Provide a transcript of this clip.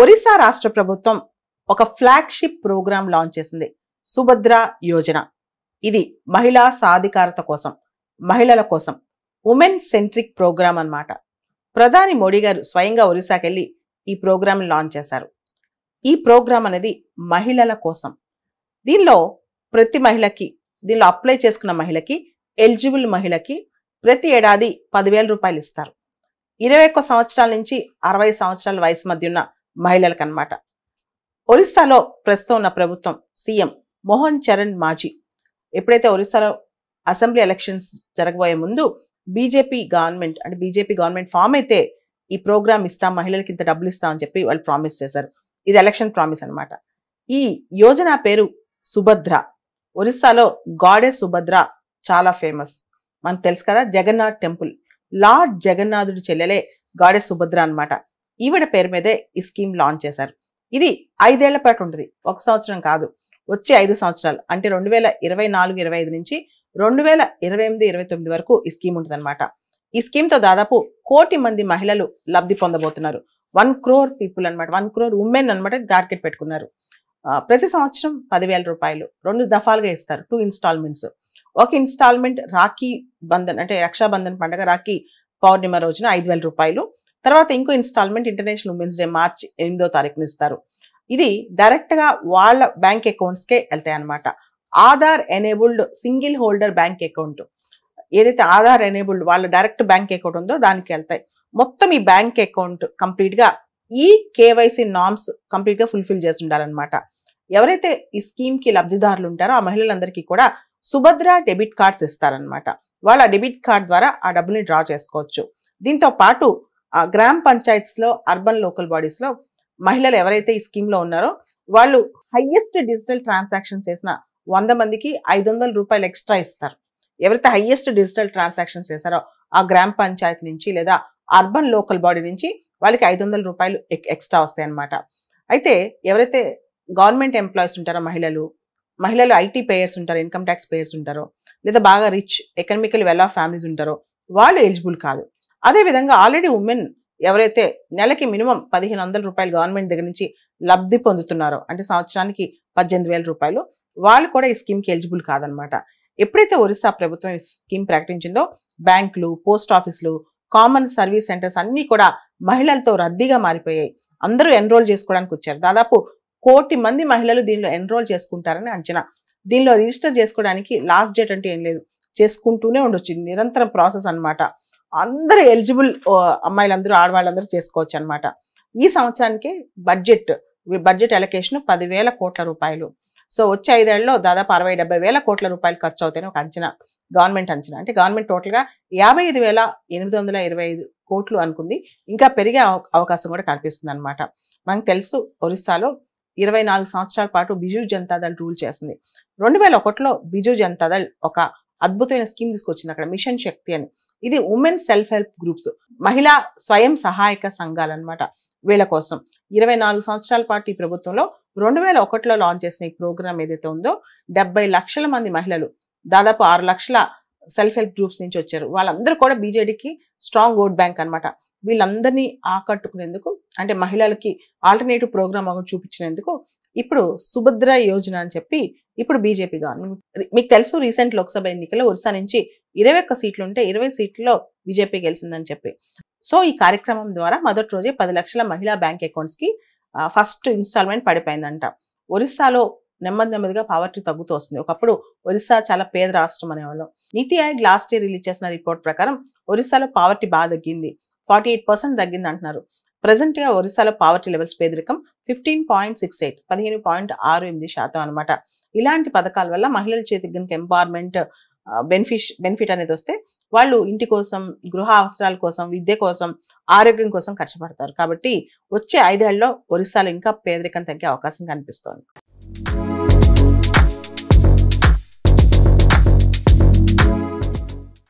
ఒరిస్సా రాష్ట్ర ప్రభుత్వం ఒక ఫ్లాగ్షిప్ ప్రోగ్రాం లాంచ్ చేసింది సుభద్ర యోజన ఇది మహిళా సాధికారత కోసం మహిళల కోసం ఉమెన్ సెంట్రిక్ ప్రోగ్రాం అనమాట ప్రధాని మోడీ గారు స్వయంగా ఒరిస్సాకెళ్ళి ఈ ప్రోగ్రాం లాంచ్ చేశారు ఈ ప్రోగ్రాం అనేది మహిళల కోసం దీనిలో ప్రతి మహిళకి దీనిలో అప్లై చేసుకున్న మహిళకి ఎలిజిబుల్ మహిళకి ప్రతి ఏడాది పదివేల రూపాయలు ఇస్తారు ఇరవై ఒక్క సంవత్సరాల నుంచి అరవై సంవత్సరాల వయసు మధ్య ఉన్న మహిళలకు అనమాట ఒరిస్సాలో ప్రస్తుతం ఉన్న ప్రభుత్వం సీఎం మోహన్ చరణ్ మాజీ ఎప్పుడైతే ఒరిస్సాలో అసెంబ్లీ ఎలక్షన్స్ జరగబోయే ముందు బీజేపీ గవర్నమెంట్ అంటే బీజేపీ గవర్నమెంట్ ఫామ్ అయితే ఈ ప్రోగ్రామ్ ఇస్తాం మహిళలకి ఇంత డబ్బులు ఇస్తామని చెప్పి వాళ్ళు ప్రామిస్ చేశారు ఇది ఎలక్షన్ ప్రామిస్ అనమాట ఈ యోజన పేరు సుభద్ర ఒరిస్సాలో గాడే సుభద్ర చాలా ఫేమస్ మనకు తెలుసు కదా జగన్నాథ్ టెంపుల్ లార్డ్ జగన్నాథుడి చెల్లెలే గాడే సుభద్ర అనమాట ఈవిడ పేరు మీదే ఈ స్కీమ్ లాంచ్ చేశారు ఇది ఐదేళ్ల పాటు ఉంటుంది ఒక సంవత్సరం కాదు వచ్చే ఐదు సంవత్సరాలు అంటే రెండు వేల ఇరవై నాలుగు ఇరవై ఐదు నుంచి రెండు వేల ఇరవై ఎనిమిది ఇరవై తొమ్మిది వరకు ఈ స్కీమ్ ఉంటుందన్నమాట ఈ స్కీమ్తో దాదాపు కోటి మంది మహిళలు లబ్ధి పొందబోతున్నారు వన్ క్రోర్ పీపుల్ అనమాట వన్ క్రోర్ ఉమెన్ అనమాట టార్గెట్ పెట్టుకున్నారు ప్రతి సంవత్సరం పదివేల రూపాయలు రెండు దఫాలుగా ఇస్తారు టూ ఇన్స్టాల్మెంట్స్ ఒక ఇన్స్టాల్మెంట్ రాఖీ బంధన్ అంటే రక్షాబంధన్ పండుగ రాఖీ పౌర్ణిమ రోజున ఐదు రూపాయలు తర్వాత ఇంకో installment international women's day March ఎనిమిదో తారీఖున ఇస్తారు ఇది డైరెక్ట్గా వాళ్ళ బ్యాంక్ అకౌంట్స్కే వెళ్తాయి అనమాట Aadhaar enabled single holder bank account ఏదైతే ఆధార్ ఎనేబుల్డ్ వాళ్ళ డైరెక్ట్ బ్యాంక్ అకౌంట్ ఉందో దానికి వెళ్తాయి మొత్తం ఈ బ్యాంక్ అకౌంట్ కంప్లీట్గా ఈ కేవైసీ నామ్స్ కంప్లీట్గా ఫుల్ఫిల్ చేసి ఉండాలన్నమాట ఎవరైతే ఈ స్కీమ్కి లబ్ధిదారులు ఉంటారో ఆ మహిళలందరికీ కూడా సుభద్ర డెబిట్ కార్డ్స్ ఇస్తారనమాట వాళ్ళ డెబిట్ కార్డ్ ద్వారా ఆ డబ్బుని డ్రా చేసుకోవచ్చు దీంతో పాటు గ్రామ పంచాయత్స్లో అర్బన్ లోకల్ బాడీస్లో మహిళలు ఎవరైతే ఈ స్కీమ్లో ఉన్నారో వాళ్ళు హయ్యెస్ట్ డిజిటల్ ట్రాన్సాక్షన్ చేసిన వంద మందికి ఐదు వందల రూపాయలు ఎక్స్ట్రా ఇస్తారు ఎవరైతే హయ్యెస్ట్ డిజిటల్ ట్రాన్సాక్షన్స్ చేశారో ఆ గ్రామ పంచాయత్ నుంచి లేదా అర్బన్ లోకల్ బాడీ నుంచి వాళ్ళకి ఐదు వందల రూపాయలు ఎక్స్ట్రా వస్తాయి అనమాట అయితే ఎవరైతే గవర్నమెంట్ ఎంప్లాయీస్ ఉంటారో మహిళలు మహిళలు ఐటీ పేయర్స్ ఉంటారు ఇన్కమ్ ట్యాక్స్ పేయర్స్ ఉంటారో లేదా బాగా rich economical well off families ఉంటారో వాళ్ళు ఎలిజిబుల్ కాదు అదేవిధంగా ఆల్రెడీ ఉమెన్ ఎవరైతే నెలకి మినిమం పదిహేను వందల రూపాయలు గవర్నమెంట్ దగ్గర నుంచి లబ్ధి పొందుతున్నారో అంటే సంవత్సరానికి పద్దెనిమిది వేల రూపాయలు వాళ్ళు కూడా ఈ స్కీమ్కి ఎలిజిబుల్ కాదనమాట ఎప్పుడైతే ఒరిస్సా ప్రభుత్వం ఈ స్కీమ్ ప్రకటించిందో బ్యాంకులు పోస్ట్ ఆఫీసులు కామన్ సర్వీస్ సెంటర్స్ అన్నీ కూడా మహిళలతో రద్దీగా మారిపోయాయి అందరూ ఎన్రోల్ చేసుకోవడానికి వచ్చారు దాదాపు కోటి మంది మహిళలు దీనిలో ఎన్రోల్ చేసుకుంటారని అంచనా దీనిలో రిజిస్టర్ చేసుకోవడానికి లాస్ట్ డేట్ అంటే ఏం లేదు చేసుకుంటూనే ఉండొచ్చు నిరంతరం ప్రాసెస్ అనమాట అందరూ ఎలిజిబుల్ అమ్మాయిలందరూ ఆడవాళ్ళందరూ చేసుకోవచ్చు అనమాట ఈ సంవత్సరానికి బడ్జెట్ బడ్జెట్ అలొకేషన్ పదివేల కోట్ల రూపాయలు సో వచ్చే ఐదేళ్లలో దాదాపు అరవై డెబ్బై వేల కోట్ల రూపాయలు ఖర్చు అవుతాయని ఒక అంచనా గవర్నమెంట్ అంచనా అంటే గవర్నమెంట్ టోటల్గా యాభై ఐదు వేల ఎనిమిది వందల ఇరవై ఐదు కోట్లు అనుకుంది ఇంకా పెరిగే అవకాశం కూడా కనిపిస్తుంది అనమాట మనకు తెలుసు ఒరిస్సాలో ఇరవై నాలుగు సంవత్సరాల పాటు బిజు జనతాదళ్ రూల్ చేసింది రెండు వేల ఒకటిలో బిజు జనతాదళ్ ఒక అద్భుతమైన స్కీమ్ తీసుకొచ్చింది అక్కడ మిషన్ శక్తి అని ఇది ఉమెన్ సెల్ఫ్ హెల్ప్ గ్రూప్స్ మహిళా స్వయం సహాయక సంఘాలు అనమాట వీళ్ళ కోసం ఇరవై నాలుగు సంవత్సరాల పాటు ఈ ప్రభుత్వంలో రెండు వేల ఒకటిలో లాంచ్ చేసిన ఈ ప్రోగ్రామ్ ఏదైతే ఉందో డెబ్బై లక్షల మంది మహిళలు దాదాపు ఆరు లక్షల సెల్ఫ్ హెల్ప్ గ్రూప్స్ నుంచి వచ్చారు వాళ్ళందరూ కూడా బీజేడీకి స్ట్రాంగ్ ఓట్ బ్యాంక్ అనమాట వీళ్ళందరినీ ఆకట్టుకునేందుకు అంటే మహిళలకి ఆల్టర్నేటివ్ ప్రోగ్రామ్ ఒకటి చూపించినందుకు ఇప్పుడు సుభద్ర యోజన అని చెప్పి ఇప్పుడు బీజేపీ గవర్నమెంట్ మీకు తెలుసు రీసెంట్ లోక్సభ ఎన్నికల్లో ఒరిసా నుంచి ఇరవై ఒక్క సీట్లు ఉంటే ఇరవై సీట్లలో బీజేపీ గెలిచిందని చెప్పి సో ఈ కార్యక్రమం ద్వారా మొదటి రోజే పది లక్షల మహిళా బ్యాంక్ అకౌంట్స్కి ఫస్ట్ ఇన్స్టాల్మెంట్ పడిపోయిందంట ఒరిస్సాలో నెమ్మది నెమ్మదిగా పావర్టీ తగ్గుతూ వస్తుంది ఒకప్పుడు ఒరిస్సా చాలా పేద రాష్ట్రం అనేవాళ్ళం Niti Aayog last year release చేసిన రిపోర్ట్ ప్రకారం ఒరిస్సాలో పావర్టీ బాగా తగ్గింది ఫార్టీ ఎయిట్ పర్సెంట్ తగ్గింది అంటున్నారు ప్రజెంట్గా ఒరిస్సాలో పావర్టీ లెవెల్స్ పేదరికం ఫిఫ్టీన్ పాయింట్ సిక్స్ ఎయిట్ పదిహేను పాయింట్ ఆరు ఎనిమిది శాతం అనమాట ఇలాంటి పథకాల వల్ల మహిళల చేతికి గనుక ఎంపవర్మెంట్ బెనిఫిష్ బెనిఫిట్ అనేది వస్తే వాళ్ళు ఇంటి కోసం గృహ అవసరాల కోసం విద్య కోసం ఆరోగ్యం కోసం ఖర్చు పడతారు కాబట్టి వచ్చే ఐదేళ్లలో ఒరిస్సాలో ఇంకా పేదరికం తగ్గే అవకాశం కనిపిస్తోంది